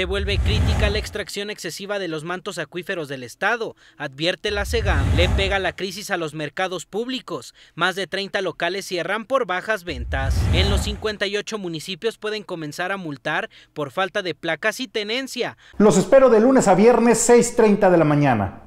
Se vuelve crítica la extracción excesiva de los mantos acuíferos del Estado, advierte la SEGAM. Le pega la crisis a los mercados públicos. Más de 30 locales cierran por bajas ventas. En los 58 municipios pueden comenzar a multar por falta de placas y tenencia. Los espero de lunes a viernes 6.30 de la mañana.